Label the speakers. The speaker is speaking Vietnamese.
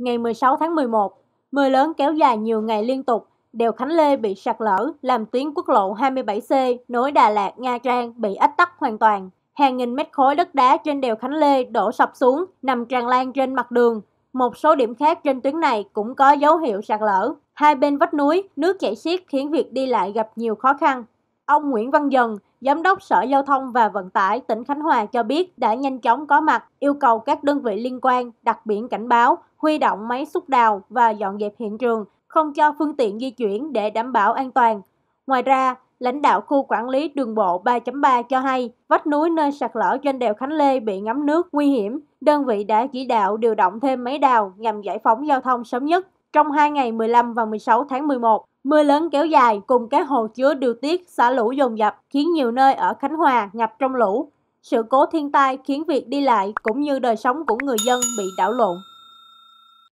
Speaker 1: ngày 16 tháng 11. Mưa lớn kéo dài nhiều ngày liên tục, đèo Khánh Lê bị sạt lở, làm tuyến quốc lộ 27C nối Đà Lạt, Nha Trang bị ách tắc hoàn toàn. Hàng nghìn mét khối đất đá trên đèo Khánh Lê đổ sập xuống, nằm tràn lan trên mặt đường. Một số điểm khác trên tuyến này cũng có dấu hiệu sạt lở. Hai bên vách núi, nước chảy xiết khiến việc đi lại gặp nhiều khó khăn. Ông Nguyễn Văn Dần, Giám đốc Sở Giao thông và Vận tải tỉnh Khánh Hòa cho biết đã nhanh chóng có mặt yêu cầu các đơn vị liên quan đặt biển cảnh báo, huy động máy xúc đào và dọn dẹp hiện trường, không cho phương tiện di chuyển để đảm bảo an toàn. Ngoài ra, lãnh đạo khu quản lý đường bộ 3.3 cho hay vách núi nơi sạt lở trên đèo Khánh Lê bị ngấm nước nguy hiểm. Đơn vị đã chỉ đạo điều động thêm máy đào nhằm giải phóng giao thông sớm nhất. Trong hai ngày 15 và 16 tháng 11, mưa lớn kéo dài cùng các hồ chứa điều tiết xả lũ dồn dập khiến nhiều nơi ở Khánh Hòa ngập trong lũ. Sự cố thiên tai khiến việc đi lại cũng như đời sống của người dân bị đảo lộn.